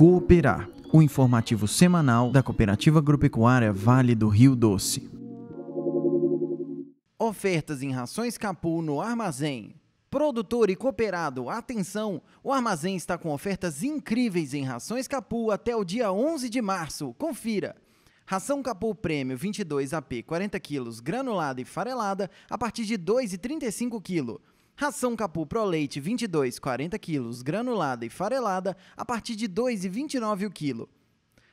Cooperar, o informativo semanal da Cooperativa Agropecuária Vale do Rio Doce. Ofertas em rações Capu no armazém. Produtor e cooperado, atenção! O armazém está com ofertas incríveis em rações Capu até o dia 11 de março. Confira! Ração Capu Prêmio 22 AP 40 kg granulada e farelada a partir de 2,35 kg. Ração Capu Pro Leite 22, 40 quilos, granulada e farelada, a partir de R$ 2,29 o quilo.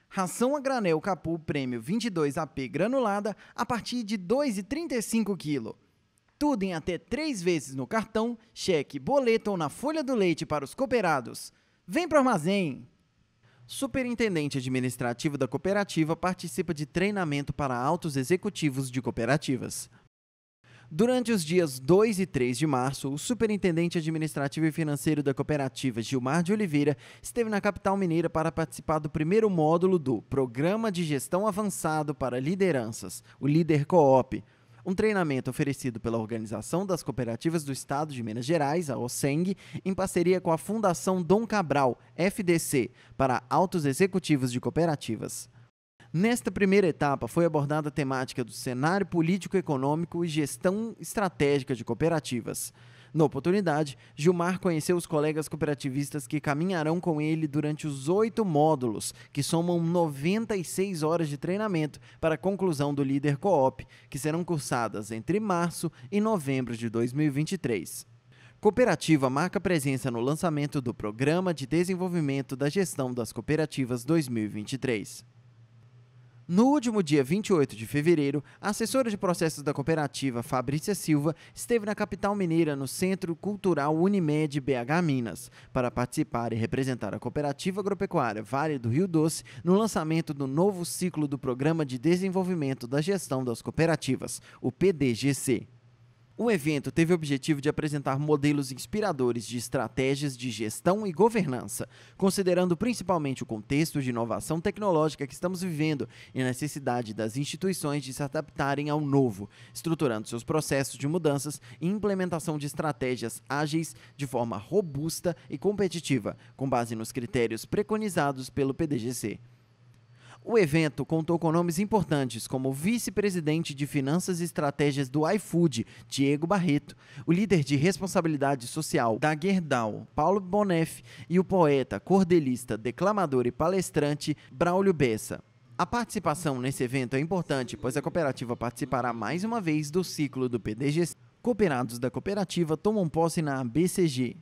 Ração a granel Capu Prêmio 22 AP granulada, a partir de R$ 2,35 o quilo. Tudo em até três vezes no cartão, cheque, boleto ou na folha do leite para os cooperados. Vem o armazém! Superintendente administrativo da cooperativa participa de treinamento para altos executivos de cooperativas. Durante os dias 2 e 3 de março, o superintendente administrativo e financeiro da cooperativa, Gilmar de Oliveira, esteve na capital mineira para participar do primeiro módulo do Programa de Gestão Avançado para Lideranças, o Líder Coop, um treinamento oferecido pela Organização das Cooperativas do Estado de Minas Gerais, a OSENG, em parceria com a Fundação Dom Cabral, FDC, para altos executivos de cooperativas. Nesta primeira etapa, foi abordada a temática do cenário político-econômico e gestão estratégica de cooperativas. Na oportunidade, Gilmar conheceu os colegas cooperativistas que caminharão com ele durante os oito módulos, que somam 96 horas de treinamento para a conclusão do líder Coop, que serão cursadas entre março e novembro de 2023. Cooperativa marca presença no lançamento do Programa de Desenvolvimento da Gestão das Cooperativas 2023. No último dia 28 de fevereiro, a assessora de processos da cooperativa Fabrícia Silva esteve na capital mineira no Centro Cultural Unimed BH Minas para participar e representar a cooperativa agropecuária Vale do Rio Doce no lançamento do novo ciclo do Programa de Desenvolvimento da Gestão das Cooperativas, o PDGC. O evento teve o objetivo de apresentar modelos inspiradores de estratégias de gestão e governança, considerando principalmente o contexto de inovação tecnológica que estamos vivendo e a necessidade das instituições de se adaptarem ao novo, estruturando seus processos de mudanças e implementação de estratégias ágeis de forma robusta e competitiva, com base nos critérios preconizados pelo PDGC. O evento contou com nomes importantes como o vice-presidente de Finanças e Estratégias do iFood, Diego Barreto, o líder de responsabilidade social da Gerdau, Paulo Bonef, e o poeta, cordelista, declamador e palestrante Braulio Bessa. A participação nesse evento é importante, pois a cooperativa participará mais uma vez do ciclo do PDG. Cooperados da cooperativa tomam posse na BCG.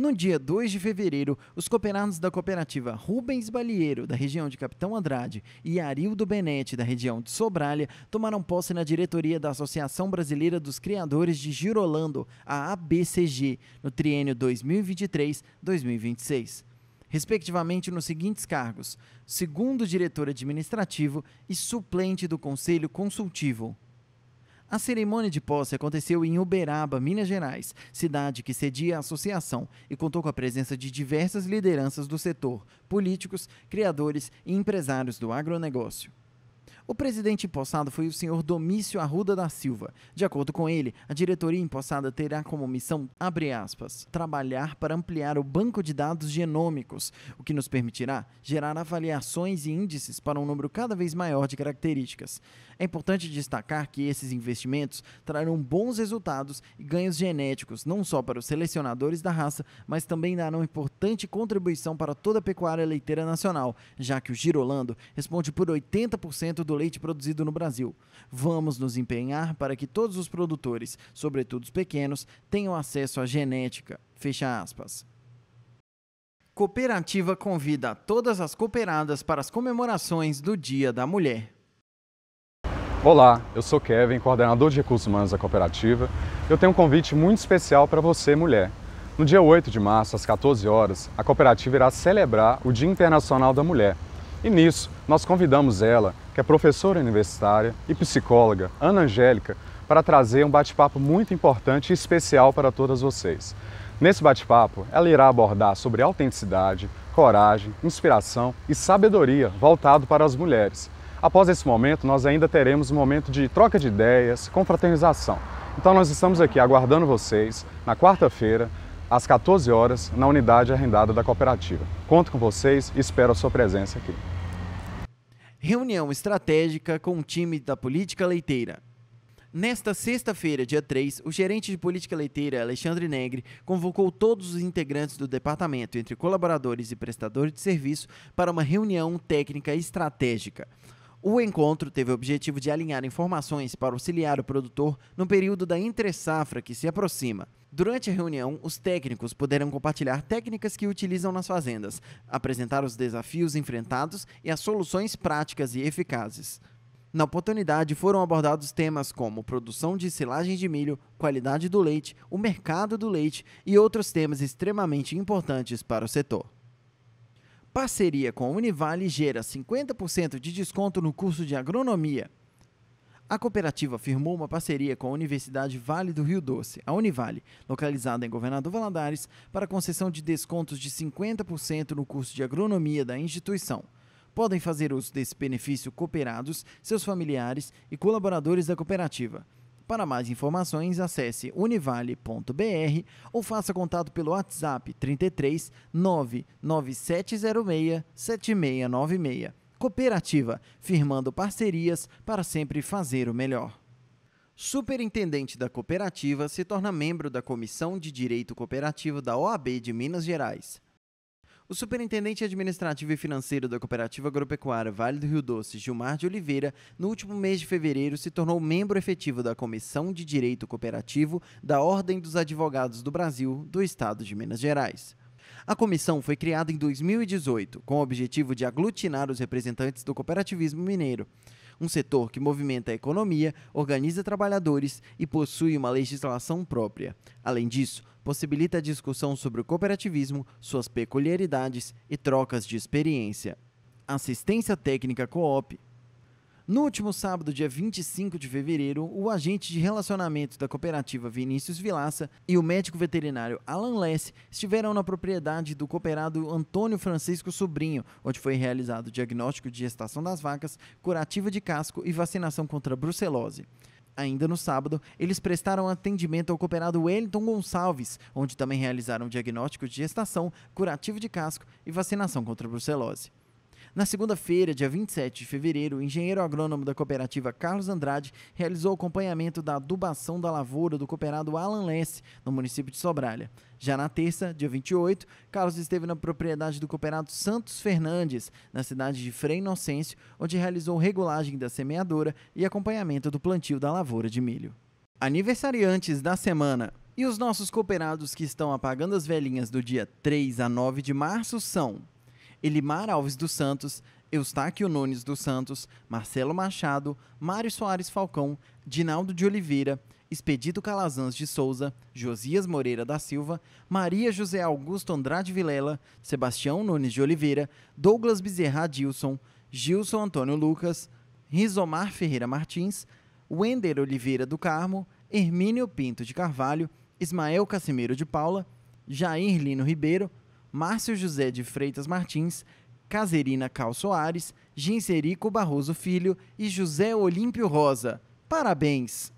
No dia 2 de fevereiro, os cooperados da cooperativa Rubens Balieiro, da região de Capitão Andrade, e Arildo Benete, da região de Sobralha, tomaram posse na diretoria da Associação Brasileira dos Criadores de Girolando, a ABCG, no triênio 2023-2026 respectivamente nos seguintes cargos: segundo diretor administrativo e suplente do Conselho Consultivo. A cerimônia de posse aconteceu em Uberaba, Minas Gerais, cidade que cedia a associação e contou com a presença de diversas lideranças do setor, políticos, criadores e empresários do agronegócio. O presidente empossado foi o senhor Domício Arruda da Silva. De acordo com ele, a diretoria empossada terá como missão, abre aspas, trabalhar para ampliar o banco de dados genômicos, o que nos permitirá gerar avaliações e índices para um número cada vez maior de características. É importante destacar que esses investimentos trarão bons resultados e ganhos genéticos, não só para os selecionadores da raça, mas também darão importante contribuição para toda a pecuária leiteira nacional, já que o girolando responde por 80% do leite produzido no Brasil. Vamos nos empenhar para que todos os produtores, sobretudo os pequenos, tenham acesso à genética. Fecha aspas. Cooperativa convida todas as cooperadas para as comemorações do Dia da Mulher. Olá, eu sou Kevin, coordenador de recursos humanos da cooperativa. Eu tenho um convite muito especial para você, mulher. No dia 8 de março, às 14 horas, a cooperativa irá celebrar o Dia Internacional da Mulher, e nisso, nós convidamos ela, que é professora universitária e psicóloga, Ana Angélica, para trazer um bate-papo muito importante e especial para todas vocês. Nesse bate-papo, ela irá abordar sobre autenticidade, coragem, inspiração e sabedoria voltado para as mulheres. Após esse momento, nós ainda teremos um momento de troca de ideias, confraternização. Então nós estamos aqui aguardando vocês na quarta-feira, às 14 horas, na unidade arrendada da cooperativa. Conto com vocês e espero a sua presença aqui reunião estratégica com o time da política leiteira. Nesta sexta-feira, dia 3, o gerente de política leiteira, Alexandre Negre, convocou todos os integrantes do departamento, entre colaboradores e prestadores de serviço, para uma reunião técnica estratégica. O encontro teve o objetivo de alinhar informações para auxiliar o produtor no período da entre-safra que se aproxima. Durante a reunião, os técnicos poderão compartilhar técnicas que utilizam nas fazendas, apresentar os desafios enfrentados e as soluções práticas e eficazes. Na oportunidade, foram abordados temas como produção de silagem de milho, qualidade do leite, o mercado do leite e outros temas extremamente importantes para o setor. Parceria com a Univale gera 50% de desconto no curso de agronomia. A cooperativa firmou uma parceria com a Universidade Vale do Rio Doce, a Univale, localizada em Governador Valadares, para concessão de descontos de 50% no curso de agronomia da instituição. Podem fazer uso desse benefício cooperados, seus familiares e colaboradores da cooperativa. Para mais informações, acesse univale.br ou faça contato pelo WhatsApp 33 99706 7696. Cooperativa, firmando parcerias para sempre fazer o melhor. Superintendente da cooperativa se torna membro da Comissão de Direito Cooperativo da OAB de Minas Gerais. O superintendente administrativo e financeiro da Cooperativa Agropecuária Vale do Rio Doce, Gilmar de Oliveira, no último mês de fevereiro se tornou membro efetivo da Comissão de Direito Cooperativo da Ordem dos Advogados do Brasil, do Estado de Minas Gerais. A comissão foi criada em 2018 com o objetivo de aglutinar os representantes do cooperativismo mineiro um setor que movimenta a economia, organiza trabalhadores e possui uma legislação própria. Além disso, possibilita a discussão sobre o cooperativismo, suas peculiaridades e trocas de experiência. Assistência Técnica Coop no último sábado, dia 25 de fevereiro, o agente de relacionamento da cooperativa Vinícius Vilaça e o médico veterinário Alan Less estiveram na propriedade do cooperado Antônio Francisco Sobrinho, onde foi realizado o diagnóstico de gestação das vacas, curativa de casco e vacinação contra brucelose. Ainda no sábado, eles prestaram atendimento ao cooperado Wellington Gonçalves, onde também realizaram diagnóstico de gestação, curativo de casco e vacinação contra brucelose. Na segunda-feira, dia 27 de fevereiro, o engenheiro agrônomo da cooperativa Carlos Andrade realizou acompanhamento da adubação da lavoura do cooperado Alan Lesse, no município de Sobralha. Já na terça, dia 28, Carlos esteve na propriedade do cooperado Santos Fernandes, na cidade de Frei Inocêncio, onde realizou regulagem da semeadora e acompanhamento do plantio da lavoura de milho. Aniversariantes da semana. E os nossos cooperados que estão apagando as velhinhas do dia 3 a 9 de março são Elimar Alves dos Santos, Eustáquio Nunes dos Santos, Marcelo Machado, Mário Soares Falcão, Dinaldo de Oliveira, Expedito Calazans de Souza, Josias Moreira da Silva, Maria José Augusto Andrade Vilela, Sebastião Nunes de Oliveira, Douglas Bezerra Dilson, Gilson Antônio Lucas, Rizomar Ferreira Martins, Wender Oliveira do Carmo, Hermínio Pinto de Carvalho, Ismael Casimiro de Paula, Jair Lino Ribeiro, Márcio José de Freitas Martins, Caserina Cal Soares, Genserico Barroso Filho e José Olímpio Rosa. Parabéns!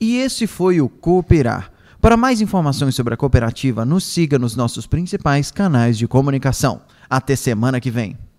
E esse foi o Cooperar. Para mais informações sobre a cooperativa, nos siga nos nossos principais canais de comunicação. Até semana que vem!